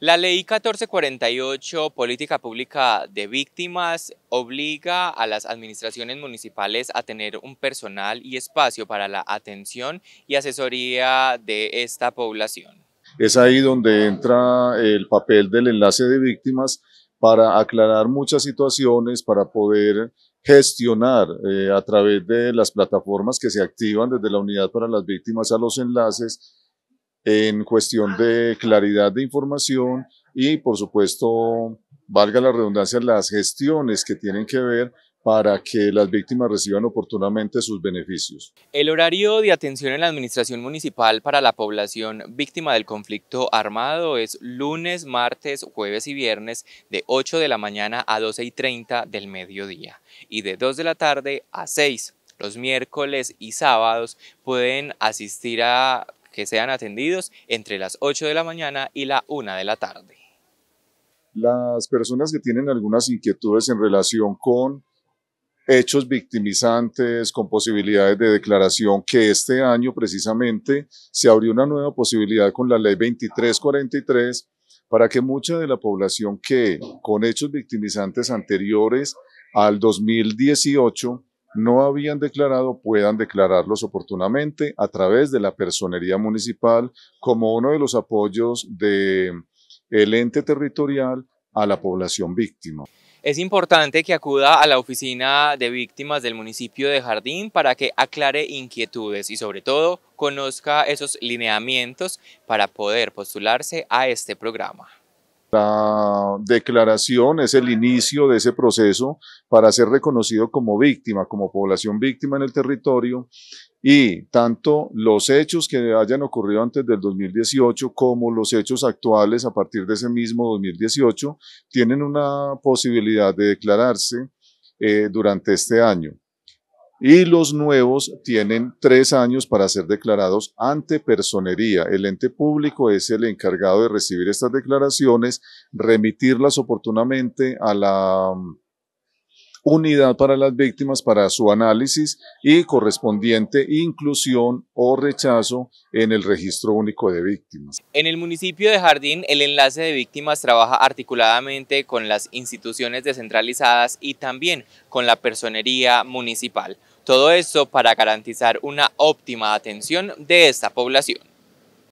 La ley 1448, Política Pública de Víctimas, obliga a las administraciones municipales a tener un personal y espacio para la atención y asesoría de esta población. Es ahí donde entra el papel del enlace de víctimas para aclarar muchas situaciones, para poder gestionar eh, a través de las plataformas que se activan desde la unidad para las víctimas a los enlaces, en cuestión de claridad de información y, por supuesto, valga la redundancia, las gestiones que tienen que ver para que las víctimas reciban oportunamente sus beneficios. El horario de atención en la Administración Municipal para la población víctima del conflicto armado es lunes, martes, jueves y viernes de 8 de la mañana a 12 y 30 del mediodía y de 2 de la tarde a 6 los miércoles y sábados pueden asistir a que sean atendidos entre las 8 de la mañana y la 1 de la tarde. Las personas que tienen algunas inquietudes en relación con hechos victimizantes, con posibilidades de declaración, que este año precisamente se abrió una nueva posibilidad con la ley 2343 para que mucha de la población que con hechos victimizantes anteriores al 2018 no habían declarado puedan declararlos oportunamente a través de la personería municipal como uno de los apoyos del ente territorial a la población víctima. Es importante que acuda a la oficina de víctimas del municipio de Jardín para que aclare inquietudes y sobre todo conozca esos lineamientos para poder postularse a este programa. La declaración es el inicio de ese proceso para ser reconocido como víctima, como población víctima en el territorio y tanto los hechos que hayan ocurrido antes del 2018 como los hechos actuales a partir de ese mismo 2018 tienen una posibilidad de declararse eh, durante este año y los nuevos tienen tres años para ser declarados ante personería. El ente público es el encargado de recibir estas declaraciones, remitirlas oportunamente a la um, unidad para las víctimas para su análisis y correspondiente inclusión o rechazo en el registro único de víctimas. En el municipio de Jardín, el enlace de víctimas trabaja articuladamente con las instituciones descentralizadas y también con la personería municipal. Todo eso para garantizar una óptima atención de esta población.